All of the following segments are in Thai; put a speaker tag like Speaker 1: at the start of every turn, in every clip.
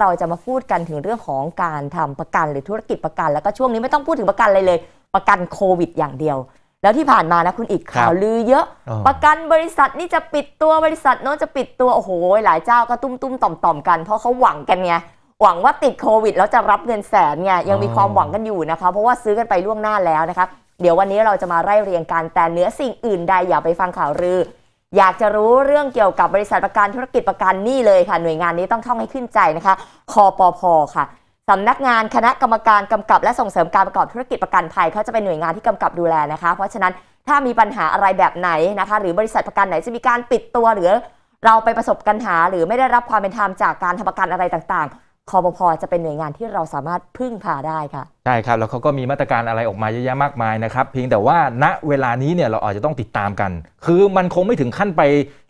Speaker 1: เราจะมาพูดกันถึงเรื่องของการทำประกันหรือธุรกิจประกัน แล้วก็ช่วงนี้ไม่ต้องพูดถึงประกันเลยเลยประกันโควิดอย่างเดียว แล้วที่ผ่านมานะคุณอีกข่าวลือเยอะ ประกันบริษัทนี่จะปิดตัวบริษัทโน้นจะปิดตัวโอ้โหหลายเจ้าก็ตุ้มตุ้มต่อมต่อมกันเพราะเขาหวังกันไงหวังว่าติดโควิดแล้วจะรับเงินแสนไงยังมีความหวังกันอยู่นะคะเพราะว่าซื้อกันไปล่วงหน้าแล้วนะคะเดี๋ยววันนี้เราจะมาไล่เรียงการแต่เนื้อสิ่งอื่นใดอย่าไปฟังข่าวลืออยากจะรู้เรื่องเกี่ยวกับบริษัทประกันธุรกิจประกันนี่เลยค่ะหน่วยงานนี้ต้องท่องให้ขึ้นใจนะคะ คอปอพอค่ะสำนักงานคณะกรรมการกำกับ และส่งเสริมการประกอบธุรกิจประกันภัยเขาจะเป็นหน่วยงานที่กำกับดูแลนะคะ เพราะฉะนั้นถ้ามีปัญหาอะไรแบบไหนนะคะหรือบริษัทประกันไหนจะมีการปิดตัวหรือเราไปประสบปัญหา หรือไม่ได้รับความเป็นธรรมจากการทำประกันอะไรต่างๆคอปพอจะเป็นหน่วยงานที่เราสามารถพึ่งพาได้ค่ะ
Speaker 2: ใช่ครับ แล้วเขาก็มีมาตรการอะไรออกมาเยอะแยะมากมายนะครับเพียงแต่ว่าณเวลานี้เนี่ยเราอาจจะต้องติดตามกัน คือมันคงไม่ถึงขั้นไป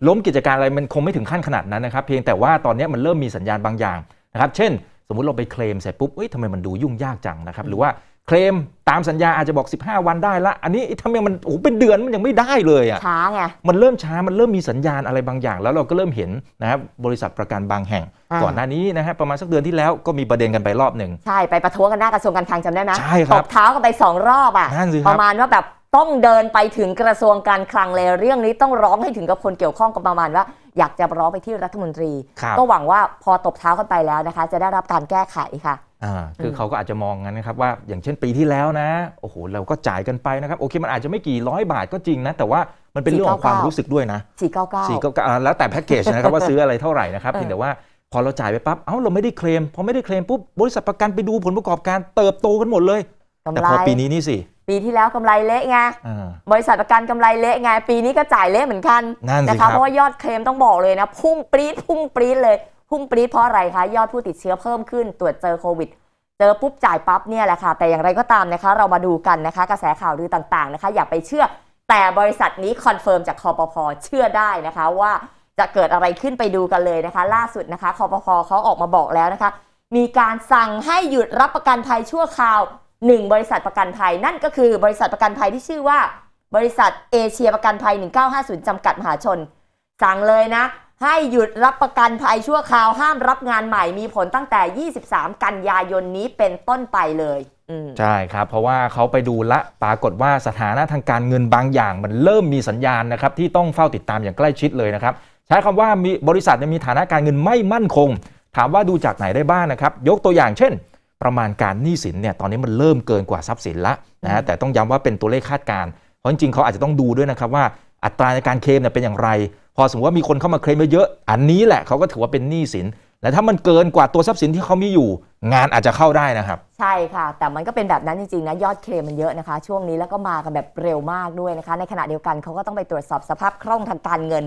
Speaker 2: ล้มกิจการอะไรมันคงไม่ถึงขั้นขนาดนั้นนะครับเพียงแต่ว่าตอนนี้มันเริ่มมีสัญญาณบางอย่างนะครับเช่น สมมติเราไปเคลมเสร็จปุ๊บเอ้ยทำไมมันดูยุ่งยากจังนะครับหรือว่าเคลมตามสัญญาอาจจะบอก 15 วันได้ละอันนี้ทำไมมันโอ้เป็นเดือนมันยังไม่ได้เลยอะ่ะช้าไงมันเริ่มช้ามันเริ่มมีสัญญาณอะไรบางอย่างแล้วเราก็เริ่มเห็นนะครับบริษัทประกันบางแห่ง ก่อนหน้านี้นะฮะประมาณสักเดือนที่แล้วก็มีประเด็นกันไปรอบหนึ่ง
Speaker 1: ใช่ไปประท้วงกันหน้ากระทรวงการคลังจำได้ไหมใช่ครับตบเท้ากันไปสองรอบอะ่ะประมาณว่าแบบต้องเดินไปถึงกระทรวงการคลังเลยเรื่องนี้ต้องร้องให้ถึงกับคนเกี่ยวข้องกับประมาณว่าอยากจะร้องไปที่รัฐมนตรี ก็หวังว่าพอตบเท้ากันไปแล้วนะคะ จะได้รับการแก้ไขค่ะ
Speaker 2: คือเขาก็อาจจะมองงั้นนะครับว่าอย่างเช่นปีที่แล้วนะโอ้โหเราก็จ่ายกันไปนะครับโอเค มันอาจจะไม่กี่ร้อยบาทก็จริงนะแต่ว่ามันเป็นเรื่องของความรู้สึกด้วยนะสี่เก้าเก้าแล้วแต่แพ็กเกจนะครับว่าซื้ออะไรเท่าไหร่นะครับเพียงแต่ว่าพอเราจ่ายไปปั๊บเอ้าเราไม่ได้เคลมพอไม่ได้เคลมปุ๊บบริษัทประกันไปดู ผลประกอบการเติบโตกันหมดเลย แต่พอปีนี้นี่สิ
Speaker 1: ปีที่แล้วกำไรเละไงบริษัทประกันกำไรเละไงปีนี้ก็จ่ายเละเหมือนกันนะคะเพราะว่ายอดเคลมต้องบอกเลยนะ พุ่งปรี๊ดพุ่งปรี๊ดเลยพุ่งปรี๊ดเพราะอะไรคะยอดผู้ติดเชื้อเพิ่มขึ้น ตรวจเจอโควิด เจอปุ๊บจ่ายปั๊บเนี่ยแหละค่ะ แต่อย่างไรก็ตามนะคะเรามาดูกันนะคะ กระแสข่าวลือต่างๆนะคะ อย่าไปเชื่อ แต่บริษัทนี้คอนเฟิร์มจากคอปพอเชื่อได้นะคะว่าจะเกิดอะไรขึ้นไปดูกันเลยนะคะ ล่าสุดนะคะคอปพอเขาออกมาบอกแล้วนะคะ มีการสั่งให้หยุดรับประกันภัยชั่วคราวหนึ่งบริษัทประกันภัยนั่นก็คือบริษัทประกันภัยที่ชื่อว่า บริษัทเอเชียประกันภัย1950จำกัดมหาชน สั่งเลยนะให้หยุดรับประกันภัยชั่วคราวห้ามรับงานใหม่มีผลตั้งแต่ 23 กันยายนนี้เป็นต้นไปเลย
Speaker 2: ใช่ครับเพราะว่าเขาไปดูละปรากฏว่าสถานะทางการเงินบางอย่าง มันเริ่มมีสัญญาณนะครับที่ต้องเฝ้าติดตามอย่างใกล้ชิดเลยนะครับใช้คำว่ามีบริษัทมีฐานะการเงินไม่มั่นคง ถามว่าดูจากไหนได้บ้างนะครับยกตัวอย่างเช่น ประมาณการหนี้สินเนี่ยตอนนี้มันเริ่มเกินกว่าทรัพย์สินละนะแต่ต้องย้ำว่าเป็นตัวเลขคาดการณ์เพราะจริงเขาอาจจะต้องดูด้วยนะครับว่าอัตราในการเคลมเนี่ยเป็นอย่างไรพอสมมติว่ามีคนเข้ามาเคลมเยอะ อันนี้แหละเขาก็ถือว่าเป็นหนี้สินและถ้ามันเกินกว่าตัวทรัพย์สินที่เขามีอยู่ งานอาจจะเข้าได้นะครับ
Speaker 1: ใช่ค่ะแต่มันก็เป็นแบบนั้นจริงๆนะยอดเคลมมันเยอะนะคะ ช่วงนี้แล้วก็มากันแบบเร็วมากด้วยนะคะ ในขณะเดียวกันเขาก็ต้องไปตรวจสอบสภาพคล่องทางการเงิน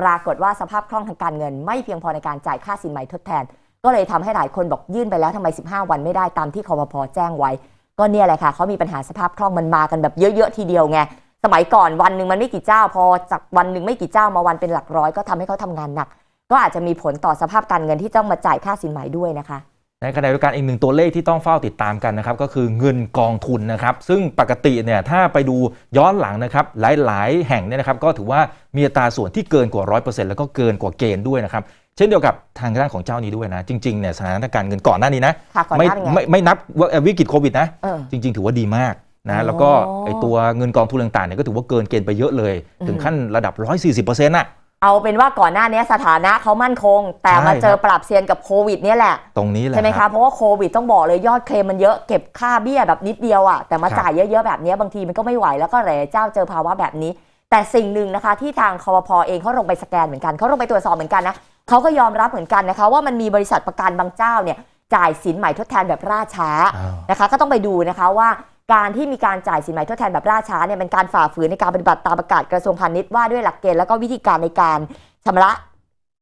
Speaker 1: ปรากฏว่าสภาพคล่องทางการเงินไม่เพียงพอในการจ่ายค่าสินใหม่ทดแทน ก็เลยทำให้หลายคนบอกยื่นไปแล้วทำไม 15 วันไม่ได้ตามที่คอพพแจ้งไว้ ก็เนี่ยแหละค่ะเขามีปัญหาสภาพคล่องมันมากันแบบเยอะๆ ทีเดียวไงสมัยก่อนวันหนึ่งมันไม่กี่เจ้า พอจากวันหนึ่งไม่กี่เจ้ามาวันเป็นหลักร้อยก็ทำให้เขาทำงานหนัก ก็อาจจะมีผลต่อสภาพการเงินที่ต้องมาจ่ายค่าสินไหมด้วยนะคะ
Speaker 2: ในขณะเดียวกันอีกหนึ่งตัวเลขที่ต้องเฝ้าติดตามกันนะครับก็คือเงินกองทุนนะครับ ซึ่งปกติเนี่ยถ้าไปดูย้อนหลังนะครับหลาย ๆ แห่งเนี่ยนะครับ ก็ถือว่ามีอัตราส่วนที่เกินกว่ารร้ออยเเป์ซ็นต์แล้วก็เกินกว่าเกณฑ์ด้วยนะครับ เช่นเดียวกับทางด้านของเจ้านี้ด้วยนะจริง ๆ เนี่ยสถานการณ์เงินก่อนหน้านี้นะไม่ไม่นับววิกฤตโควิดนะจริงๆ ถือว่าดีมากนะแล้วก็ไอตัวเงินกองทุนต่างๆเนี่ยก็ถือว่าเกินเกณฑ์ไปเยอะเลย ถึงขั้นระดับ 140%อร์เซ็นต์ะ
Speaker 1: เอาเป็นว่าก่อนหน้านี้สถานะเขามั่นคงแต่มาเจอปรับเซียนกับโควิดเนี่ยแหละ
Speaker 2: ตรงนี้แหละใช่ไหมคะเพราะ
Speaker 1: ว่าโควิดต้องบอกเลยยอดเคลมมันเยอะเก็บค่าเบี้ยแบบนิดเดียวอ่ะแต่มาจ่ายเยอะๆแบบนี้บางทีมันก็ไม่ไหวแล้วก็แหล่เจ้าเจอภาวะแบบนี้ แต่สิ่งหนึ่งนะคะที่ทางคอพอเองเขาลงไปสแกนเหมือนกันเขาลงไปตรวจสอบเหมือนกันนะเขาก็ยอมรับเหมือนกันนะคะว่ามันมีบริษัทประกันบางเจ้าเนี่ยจ่ายสินใหม่ทดแทนแบบราช้านะคะก็ต้องไปดูนะคะว่าการที่มีการจ่ายสินไหมทดแทนแบบล่าช้าเนี่ยเป็นการฝ่าฝืนในการปฏิบัติตามประกาศกระทรวงพาณิชย์ว่าด้วยหลักเกณฑ์แล้วก็วิธีการในการชำระ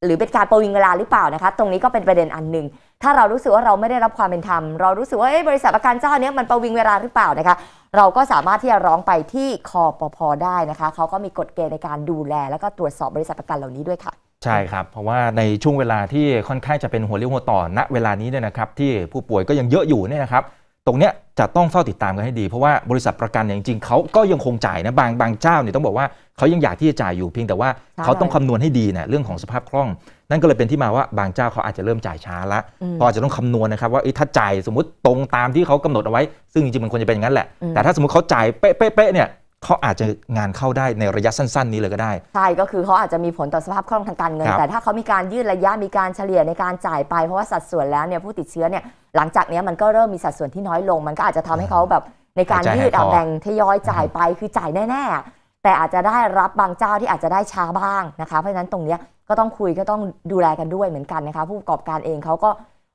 Speaker 1: หรือเป็นการประวิงเวลาหรือเปล่านะคะตรงนี้ก็เป็นประเด็นอันหนึ่งถ้าเรารู้สึกว่าเราไม่ได้รับความเป็นธรรมเรารู้สึกว่าบริษัทประกันเจ้าเนี้ยมันประวิงเวลาหรือเปล่านะคะเราก็สามารถที่จะร้องไปที่คอปพอได้นะคะเขาก็มีกฎเกณฑ์ในการดูแลแล้วก็ตรวจสอบบริษัทประกันเหล่านี้ด้วยค่ะ
Speaker 2: ใช่ครับเพราะว่าในช่วงเวลาที่ค่อนข้างจะเป็นหัวเรี่ยวหัวต่อณเวลานี้เนี่ยนะครับ ที่ผู้ป่วยก็ยังเยอะอยู่เนี่ยนะครับตรงเนี้ยจะต้องเฝ้าติดตามกันให้ดีเพราะว่าบริษัทประกันเนี่ยจริงๆเขาก็ยังคงจ่ายนะบางบางเจ้าเนี่ยต้องบอกว่าเขายังอยากที่จะจ่ายอยู่เพียงแต่ว่าเขาต้องคำนวณให้ดีเนะเรื่องของสภาพคล่อง นั่นก็เลยเป็นที่มาว่าบางเจ้าเขาอาจจะเริ่มจ่ายช้าละพอจะต้องคำนวณนะครับว่าถ้าจ่ายสมมติตรงตามที่เขากำหนดเอาไว้ ซึ่งจริงๆมันควรจะเป็นอย่างนั้นแหละ แต่ถ้าสมมติเขาจ่ายเป๊ะๆเนี่ยเขาอาจจะงานเข้าได้ในระยะสั้นๆ นี้เลยก็ได้
Speaker 1: ใช่ก็คือเขาอาจจะมีผลต่อสภาพคล่องทางการเงิน แต่ถ้าเขามีการยืดระยะมีการเฉลี่ยในการจ่ายไปเพราะว่าสัดส่วนแล้วเนี่ยผู้ติดเชื้อเนี่ยหลังจากนี้มันก็เริ่มมีสัดส่วนที่น้อยลง มันก็อาจจะทำให้เขาแบบในการยืดเอาแบ่งทยอยจ่ายไปคือจ่ายแน่ๆแต่อาจจะได้รับบางเจ้าที่อาจจะได้ช้าบ้างนะคะเพราะฉะนั้นตรงนี้ก็ต้องคุยก็ต้องดูแลกันด้วยเหมือนกันนะคะผู้ประกอบการเองเขาก็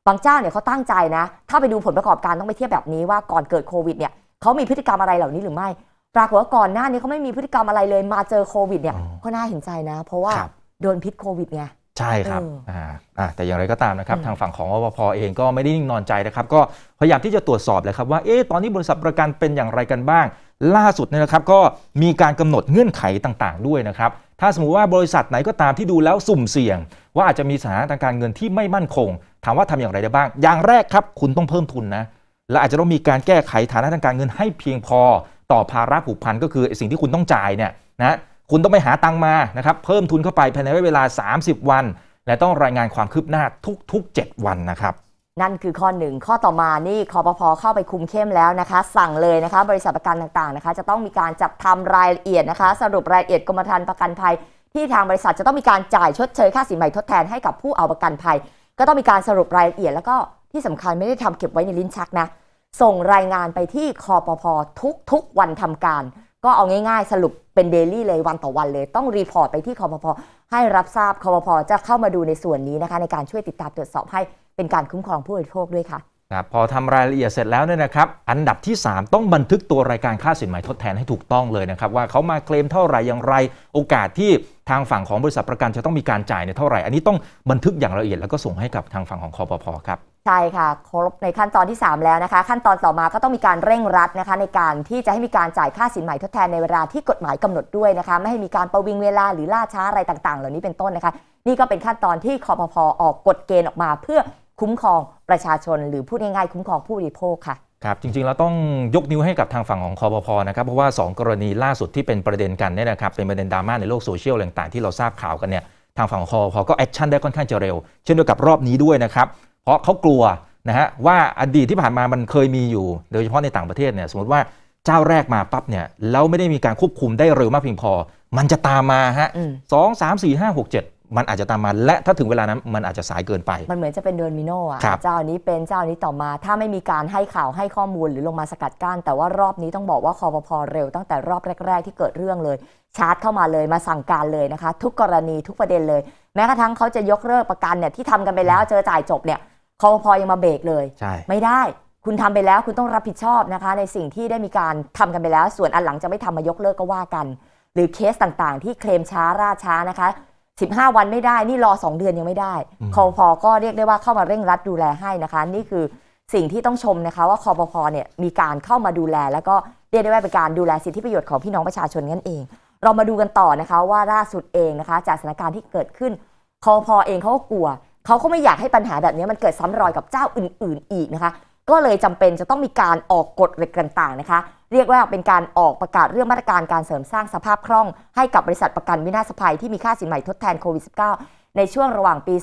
Speaker 1: บางเจ้าเนี่ยเขาตั้งใจนะถ้าไปดูผลประกอบการต้องไปเทียบแบบนี้ว่าก่อนเกิดโควิดเนี่ยเขามีพฤติกรรมอะไรเหล่านี้หรือไม่ปรากฏว่าก่อนหน้านี้เขาไม่มีพฤติกรรมอะไรเลยมาเจอโควิดเนี่ยก็น่าเห็นใจนะเพราะว่าโดนพิษโควิดไง
Speaker 2: ใช่ครับอ่าแต่อย่างไรก็ตามนะครับทางฝั่งของอวพเองก็ไม่ได้นิ่งนอนใจนะครับก็พยายามที่จะตรวจสอบเลยครับว่าเอ๊ะตอนนี้บริษัทประกันเป็นอย่างไรกันบ้าง ล่าสุดเนี่ยนะครับก็มีการกำหนดเงื่อนไขต่างๆด้วยนะครับ ถ้าสมมติว่าบริษัทไหนก็ตามที่ดูแล้วสุ่มเสี่ยง ว่าอาจจะมีสถานะทางการเงินที่ไม่มั่นคง ถามว่าทำอย่างไรได้บ้าง อย่างแรกครับ คุณต้องเพิ่มทุนนะและอาจจะต้องมีการแก้ไขฐานะทางการเงินให้เพียงพอต่อภาระผูกพันก็คือสิ่งที่คุณต้องจ่ายเนี่ยนะคุณต้องไปหาตังมานะครับเพิ่มทุนเข้าไปภายในเวลา 30 วัน และต้องรายงานความคืบหน้าทุกๆ 7 วันนะครับ
Speaker 1: นั่นคือข้อหนึ่งข้อต่อมานี่คอปพอเข้าไปคุมเข้มแล้วนะคะ สั่งเลยนะคะบริษัทประกันต่างๆนะคะจะต้องมีการจัดทำรายละเอียดนะคะสรุปรายละเอียดกรมธรรม์ประกันภัยที่ทางบริษัทจะต้องมีการจ่ายชดเชยค่าสินใหม่ทดแทนให้กับผู้เอาประกันภัย ก็ต้องมีการสรุปรายละเอียด แล้วก็ที่สำคัญไม่ได้ทำเก็บไว้ในลิ้นชักนะส่งรายงานไปที่คอปพทุกทุกวันทำการ ก็เอาง่ายๆ สรุปเป็นเดลี่เลยวันต่อวันเลย ต้องรีพอร์ตไปที่คอปพให้รับทราบคอปพจะเข้ามาดูในส่วนนี้นะคะ ในการช่วยติดตามตรวจสอบให้เป็นการคุ้มครองผู้บริโภคด้วยค่ะ
Speaker 2: นะพอทำรายละเอียดเสร็จแล้วเนี่ยนะครับ อันดับที่ 3 ต้องบันทึกตัวรายการค่าสินใหมทดแทนให้ถูกต้องเลยนะครับว่าเขามาเคลมเท่าไหร่อย่างไร โอกาสที่ทางฝั่งของบริษัทประกันจะต้องมีการจ่ายเนี่ยเท่าไหร่อันนี้ต้องบันทึกอย่างละเอียดแล้วก็ส่งให้กับทางฝั่งของคอปพครับ
Speaker 1: ใช่ค่ะครบในขั้นตอนที่ 3 แล้วนะคะขั้นตอนต่อมาก็ต้องมีการเร่งรัดนะคะในการที่จะให้มีการจ่ายค่าสินใหม่ทดแทนในเวลาที่กฎหมายกำหนดด้วยนะคะไม่ให้มีการประวิงเวลาหรือล่าช้าอะไรต่าง ๆ เหล่านี้เป็นต้นนะคะนี่ก็เป็นขั้นตอนที่คอพพออกกฎเกณฑ์ออกมาเพื่อคุ้มครองประชาชน หรือพูดง่ายๆคุ้มครองผู้บริโภคค่ะ
Speaker 2: ครับ จริงๆเราต้องยกนิ้วให้กับทางฝั่งของคอพพนะครับเพราะว่า 2 กรณีล่าสุดที่เป็นประเด็นกันเนี่ยนะครับ เป็นประเด็นดราม่าในโลกโซเชียลต่าง ๆที่เราทราบข่าวกันเนี่ยทางฝั่งคอพก็แอคชั่นได้ค่อนข้างจะเร็วเช่นเดียวกับรอบนี้ด้วยนะครับเพราะเขากลัวนะฮะว่าอดีตที่ผ่านมามันเคยมีอยู่ โดยเฉพาะในต่างประเทศเนี่ยสมมติว่าเจ้าแรกมาปั๊บเนี่ยแล้วไม่ได้มีการควบคุมได้เร็วมากเพียงพอมันจะตามมาฮะสองสามสี่ห้าหกเจ็ดมันอาจจะตามมาและถ้าถึงเวลานั้นมันอาจจะสายเกินไป
Speaker 1: มันเหมือนจะเป็นเดินมิโนอ่ะเจ้านี้เป็นเจ้านี้ต่อมา ถ้าไม่มีการให้ข่าวให้ข้อมูลหรือลงมาสกัดกั้นแต่ว่ารอบนี้ต้องบอกว่าคอพพเร็วตั้งแต่รอบแรกๆที่เกิดเรื่องเลยชาร์จเข้ามาเลยมาสั่งการเลยนะคะทุกกรณีทุกประเด็นเลยแม้กระทั่งเขาจะยกเลิกประกันเนี่ยที่ทำกันไปแล้วเจอจ่ายจบเนี่ยคอมพอยังมาเบรกเลยไม่ได้คุณทำไปแล้วคุณต้องรับผิดชอบนะคะในสิ่งที่ได้มีการทำกันไปแล้ว ส่วนอันหลังจะไม่ทำมายกเลิกก็ว่ากัน หรือเคสต่างๆ ที่เคลมช้าราช้านะคะ 15 วันไม่ได้นี่รอ 2 เดือนยังไม่ได้คอพอก็เรียกได้ว่าเข้ามาเร่งรัดดูแลให้นะคะ นี่คือสิ่งที่ต้องชมนะคะว่าคอพพอเนี่ยมีการเข้ามาดูแลแล้วก็เรียกได้ว่าเป็นการดูแลสิทธิประโยชน์ของพี่น้องประชาชนนั่นเอง เรามาดูกันต่อนะคะว่าล่าสุดเองนะคะ จากสถานการณ์ที่เกิดขึ้นคอพอเองเขาก็กลัวเขาก็ไม่อยากให้ปัญหาแบบนี้มันเกิดซ้ำรอยกับเจ้าอื่น ๆ อีกนะคะ ก็เลยจำเป็นจะต้องมีการออกกฎเหล็กต่างๆนะคะ เรียกว่าเป็นการออกประกาศเรื่องมาตรการการเสริมสร้างสภาพคล่องให้กับบริษัทประกันวินาศภัยที่มีค่าสินใหม่ทดแทนโควิด -19 ในช่วงระหว่างปี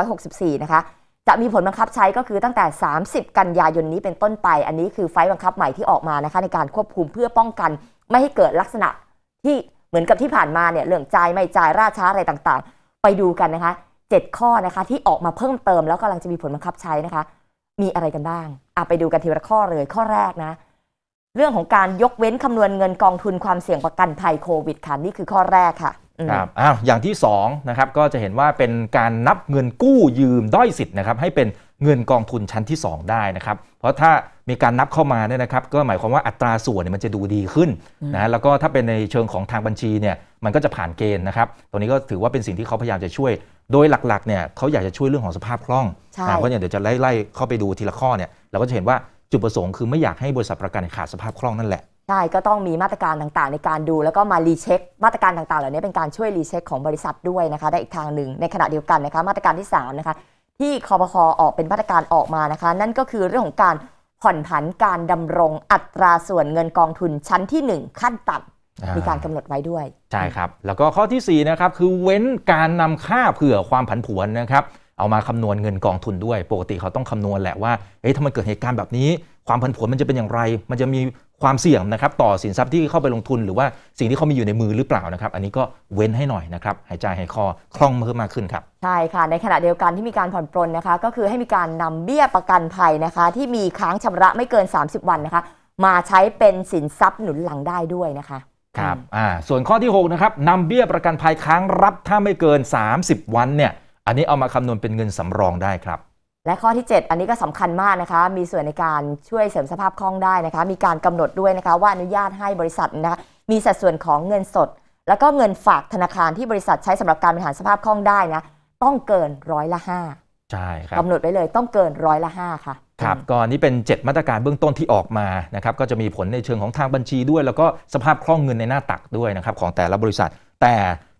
Speaker 1: 2564 นะคะ จะมีผลบังคับใช้ก็คือตั้งแต่ 30 กันยายนนี้เป็นต้นไป อันนี้คือไฟบังคับใหม่ที่ออกมานะคะ ในการควบคุมเพื่อป้องกันไม่ให้เกิดลักษณะที่เหมือนกับที่ผ่านมาเนี่ยเรื่องจ่ายไม่จ่ายราช้าอะไรต่างๆ ไปดูกันนะคะ7ข้อนะคะที่ออกมาเพิ่มเติมแล้วกำลังจะมีผลบังคับใช้นะคะมีอะไรกันบ้างอาไปดูกันทีละข้อเลยข้อแรกนะเรื่องของการยกเว้นคำนวณเงินกองทุนความเสี่ยงประกันภัยโควิดค่ะนี่คือข้อแรกค่ะ
Speaker 2: ครับอ้าวอย่างที่2นะครับก็จะเห็นว่าเป็นการนับเงินกู้ยืมด้อยสิทธิ์นะครับให้เป็นเงินกองทุนชั้นที่ 2 ได้นะครับเพราะถ้ามีการนับเข้ามาเนี่ยนะครับก็หมายความว่าอัตราส่วนเนี่ยมันจะดูดีขึ้นนะแล้วก็ถ้าเป็นในเชิงของทางบัญชีเนี่ยมันก็จะผ่านเกณฑ์นะครับตรงนี้ก็ถือว่าเป็นสิ่งที่เขาพยายามจะช่วยโดยหลักๆ เนี่ยเขาอยากจะช่วยเรื่องของสภาพคล่องเพราะเนี่ยเดี๋ยวจะไล่ๆเข้าไปดูทีละข้อเนี่ยเราก็จะเห็นว่าจุดประสงค์คือไม่อยากให้บริษัทประกันขาด สภาพคล่องนั่นแหละ
Speaker 1: ใช่ ก็ต้องมีมาตรการต่างๆ ในการดูแล้วก็มารีเช็คมาตรการต่าง ๆ เหล่านี้เป็นการช่วยรีเช็คของบริษัทด้วยนะคะได้อีกทางหนึ่งในขณะเดียวกันนะคะมาตรการที่3 นะคะที่คอพคออกเป็นมาตรการออกมานะคะ นั่นก็คือเรื่องของการผ่อนผันการดำรงอัตราส่วนเงินกองทุนชั้นที่ 1 ขั้นต่ำมีการกำหนดไว้ด้วย
Speaker 2: ใช่ ครับ แล้วก็ข้อที่4นะครับคือเว้นการนำค่าเผื่อความผันผวนนะครับเอามาคำนวณเงินกองทุนด้วย ปกติเขาต้องคำนวณแหละว่าเฮ้ยถ้ามันเกิดเหตุการณ์แบบนี้ ความผันผวนมันจะเป็นอย่างไร มันจะมีความเสี่ยงนะครับต่อสินทรัพย์ที่เข้าไปลงทุนหรือว่าสิ่งที่เขามีอยู่ในมือหรือเปล่านะครับ อันนี้ก็เว้นให้หน่อยนะครับหายใจหายคอคล่องเพิ่มมากขึ้นครับ
Speaker 1: ใช่ค่ะในขณะเดียวกันที่มีการผ่อนปลนนะคะ ก็คือให้มีการนำเบี้ยประกันภัยนะคะ ที่มีค้างชำระไม่เกิน 30 วันนะคะมาใช้เป็นสินทรัพย์หนุนหลังได้ด้วยนะคะ
Speaker 2: ครับ อ่า ส่วนข้อที่ 6นะครับ นำเบี้ยประกันภัยค้างรับถ้าไม่เกิน 30 วันเนี่ย อันนี้เอามาคำนวณเป็นเงินสำรองได้ครับ
Speaker 1: และข้อที่ 7 อันนี้ก็สำคัญมากนะคะ มีส่วนในการช่วยเสริมสภาพคล่องได้นะคะ มีการกำหนดด้วยนะคะว่าอนุญาตให้บริษัทนะคะมีสัดส่วนของเงินสด แล้วก็เงินฝากธนาคารที่บริษัทใช้สำหรับการบริหารสภาพคล่องได้นะต้องเกินร้อยละห้า
Speaker 2: ใช่ครับ กำหน
Speaker 1: ดไว้เลย ต้องเกินร้อยละห้าค่ะ
Speaker 2: ครับก็นี่เป็น 7 มาตรการเบื้องต้นที่ออกมานะครับก็จะมีผลในเชิงของทางบัญชีด้วย แล้วก็สภาพคล่องเงินในหน้าตักด้วยนะครับของแต่ละบริษัท แต่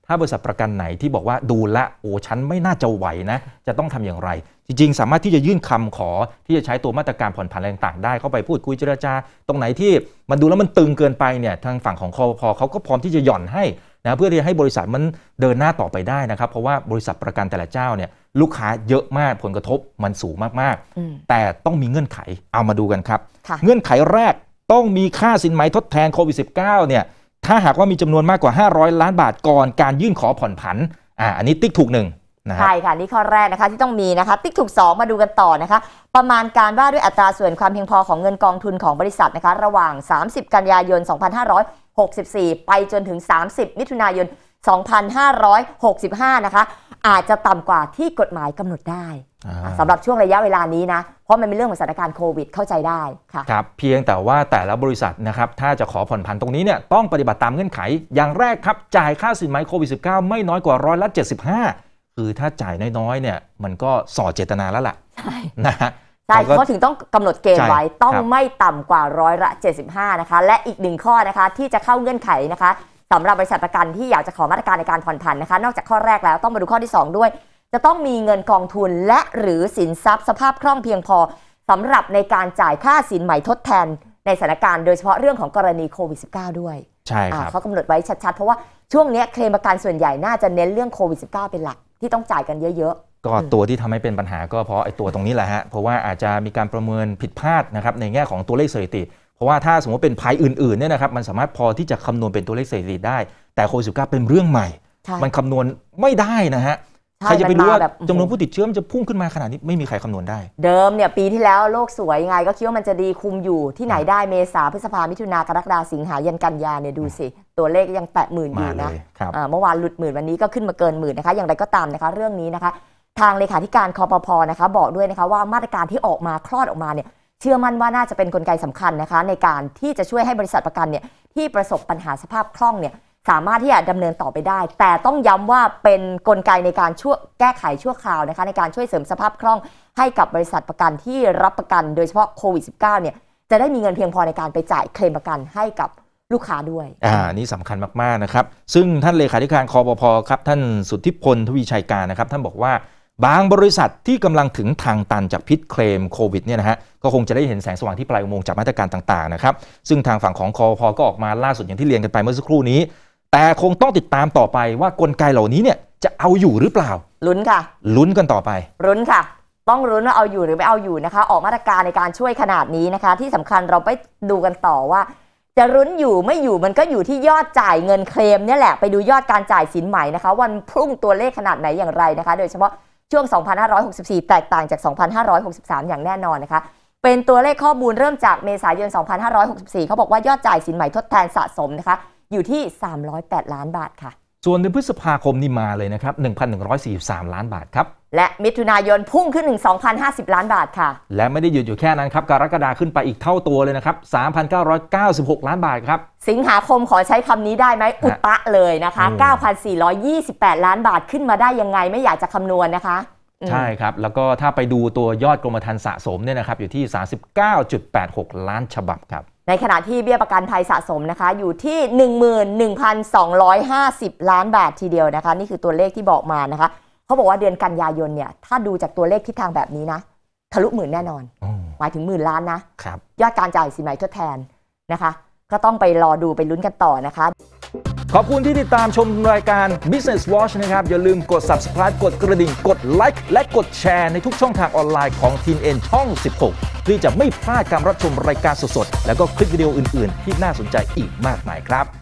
Speaker 2: ถ้าบริษัทประกันไหนที่บอกว่าดูละ โอ้ฉันไม่น่าจะไหวนะ จะต้องทำอย่างไร จริงๆ สามารถที่จะยื่นคำขอที่จะใช้ตัวมาตรการผ่อนผันแรงต่างได้ เข้าไปพูดคุยเจรจาตรงไหนที่ มันดูแล้วมันตึงเกินไปเนี่ยทางฝั่งของคอพ เขาก็พร้อมที่จะหย่อนให้นะเพื่อที่จะให้บริษัทมันเดินหน้าต่อไปได้นะครับ เพราะว่าบริษัทประกันแต่ละเจ้าเนี่ยลูกค้าเยอะมากผลกระทบมันสูงมาก ๆ แต่ต้องมีเงื่อนไขเอามาดูกันครับ เงื่อนไขแรกต้องมีค่าสินไหมทดแทนโควิด -19 เนี่ยถ้าหากว่ามีจำนวนมากกว่า 500 ล้านบาทก่อน การยื่นขอผ่อนผันอ่าอันนี้ติ๊กถูกหนึ่งนะใช่
Speaker 1: ค่ะนี่ข้อแรกนะคะที่ต้องมีนะคะติ๊กถูก 2 มาดูกันต่อนะคะประมาณการว่าด้วยอัตราส่วนความเพียงพอของเงินกองทุนของบริษัทนะคะระหว่าง 30กันยายน 2500 6 4 ไปจนถึง 30 มิถุนายน 2565 นะคะ อาจจะต่ำกว่าที่กฎหมายกำหนดได้สำหรับช่วงระยะเวลานี้นะ เพราะมันเป็นเรื่องของสถานการณ์โควิด เข้าใจได้ค่ะ
Speaker 2: ครับ เพียงแต่ว่าแต่ละบริษัทนะครับ ถ้าจะขอผ่อนผันตรงนี้เนี่ยต้องปฏิบัติตามเงื่อนไขอย่างแรกครับจ่ายค่าสินไหมโควิด -19 ไม่น้อยกว่าร้อยละ75 คือถ้าจ่ายน้อยๆเนี่ยมันก็ส่อเจตนาแล้วล่ะนะฮะช่เพราะถึงต้อ
Speaker 1: งกำหนดเกณฑ์ไว้ต้องไม่ต่ำกว่าร้อยละ75นะคะและอีกหนึ่งข้อนะคะที่จะเข้าเงื่อนไขนะคะสำหรับบริษัทประกันที่อยากจะขอมาตรการในการผ่อนผันนะคะ นอกจากข้อแรกแล้วต้องมาดูข้อที่ 2 ด้วย จะต้องมีเงินกองทุนและหรือสินทรัพย์สภาพคล่องเพียงพอ สำหรับในการจ่ายค่าสินใหม่ทดแทนในสถานการณ์ โดยเฉพาะเรื่องของกรณีโควิด -19 ด้วยใช่ครับเขากำหนดไว้ชัดๆเพราะว่าช่วงนี้เคลมประกันส่วนใหญ่น่าจะเน้นเรื่องโควิด -19 เป็นหลัก ที่ต้องจ่ายกันเยอะๆ
Speaker 2: ก็ตัวที่ทำให้เป็นปัญหาก็เพราะไอ้ตัวตรงนี้แหละฮะ เพราะว่าอาจจะมีการประเมินผิดพลาดนะครับในแง่ของตัวเลขสถิติ เพราะว่าถ้าสมมติเป็นภัยอื่นๆเนี่ยนะครับ มันสามารถพอที่จะคำนวณเป็นตัวเลขสถิติได้ แต่โควิดสิเป็นเรื่องใหม่ มันคำนวณไม่ได้นะฮะใครจะไปรู้ว่าจำนวนผู้ติดเชื้อมันจะพุ่งขึ้นมาขนาดนี้ไม่มีใครคำนวณได้
Speaker 1: เดิมเนี่ยปีที่แล้วโลกสวยไง ก็คิดว่ามันจะดีคุมอยู่ที่ไหนได้เมษาพฤษภามิถุนากรกฎาสิงหายันกันยาเนี่ยดูสิตัวเลขยังแปดหมื่นอยู่นะเมื่อวานหลุดหมื่นวันนี้ก็ขึ้นมาเกินหมื่นนะคะ อย่างไรก็ตามนะคะ เรื่องนี้นะคะทางเลขาธิการคอปพอนะคะบอกด้วยนะคะว่ามาตรการที่ออกมาคลอดออกมาเนี่ยเชื่อมั่นว่าน่าจะเป็นนกลไกสำคัญนะคะในการที่จะช่วยให้บริษัทประกันเนี่ยที่ประสบปัญหาสภาพคล่องเนี่ยสามารถที่จะดำเนินต่อไปได้ แต่ต้องย้ำว่าเป็นนกลไกในการช่วยแก้ไขชั่วคราวนะคะในการช่วยเสริมสภาพคล่องให้กับบริษัทประกันที่รับประกันโดยเฉพาะโควิด -19 เนี่ยจะได้มีเงินเพียงพอในการไปจ่ายเคลมประกันให้กับลูกค้าด้วย
Speaker 2: อ่านี่สำคัญมากๆนะครับ ซึ่งท่านเลขาธิการคอปพครับท่านสุทธิพลทวีชัยการนะครับท่านบอกว่าบางบริษัทที่กำลังถึงทางตันจากพิษเคลมโควิดเนี่ยนะฮะก็คงจะได้เห็นแสงสว่างที่ปลายอุโมงค์จากมาตรการต่างๆนะครับซึ่งทางฝั่งของคอพอก็ออกมาล่าสุดอย่างที่เรียนกันไปเมื่อสักครู่นี้ แต่คงต้องติดตามต่อไปว่ากลไกเหล่านี้เนี่ยจะเอาอยู่หรือเปล่าลุ้นค่ะลุ้นกันต่อไป
Speaker 1: ลุ้นค่ะ ต้องลุ้นว่าเอาอยู่หรือไม่เอาอยู่นะคะ ออกมาตรการในการช่วยขนาดนี้นะคะ ที่สำคัญเราไปดูกันต่อว่า จะรุ้นอยู่ไม่อยู่มันก็อยู่ที่ยอดจ่ายเงินเคลมเนี่ยแหละไปดูยอดการจ่ายสินใหม่นะคะวันพรุ่งตัวเลขขนาดไหนอย่างไรนะคะโดยเฉพาะช่วง 2564 แตกต่างจาก 2563 อย่างแน่นอนนะคะ เป็นตัวเลขข้อมูลเริ่มจากเมษายน2564 เขาบอกว่ายอดจ่ายสินใหม่ทดแทนสะสมนะคะอยู่ที่ 308 ล้านบาทค่ะ
Speaker 2: ส่วนในพฤษภาคมนี่มาเลยนะครับ 1,143 ล้านบาทครับ
Speaker 1: และมิถุนายนพุ่งขึ้นถึง2,050 ล้านบาทค่ะ
Speaker 2: และไม่ได้หยุดอยู่แค่นั้นครับกรกฎาขึ้นไปอีกเท่าตัวเลยนะครับ 3,996 ล้านบาทครับ
Speaker 1: สิงหาคมขอใช้คำนี้ได้ไหมอุตะเลยนะคะ 9,428 ล้านบาทขึ้นมาได้ยังไงไม่อยากจะคำนวณนนะคะ ใช่
Speaker 2: ครับ แล้วก็ถ้าไปดูตัวยอดกรมธรรม์สะสมเนี่ยนะครับอยู่ที่ 39.86 ล้านฉบับครับ
Speaker 1: ในขณะที่เบี้ยประกันภัยสะสมนะคะอยู่ที่ 11,250 ล้านบาททีเดียวนะคะ นี่คือตัวเลขที่บอกมานะคะเขาบอกว่าเดือนกันยายนเนี่ยถ้าดูจากตัวเลขทิศทางแบบนี้นะ ทะลุหมื่นแน่นอนหมายถึงหมื่นล้านนะยอดการจ่ายสินไหมทดแทนนะคะ ก็ต้องไปรอดูไปลุ้นกันต่อนะคะ
Speaker 2: ขอบคุณที่ติดตามชมรายการ Business Watch นะครับ อย่าลืมกด subscribe กดกระดิ่ง กดไลค์และกดแชร์ในทุกช่องทางออนไลน์ของ t ีเอ็นช่อง 16 ที่จะไม่พลาดการรับชมรายการสดๆ แล้วก็คลิปวิดีโออื่น ๆ ที่น่าสนใจอีกมากมายครับ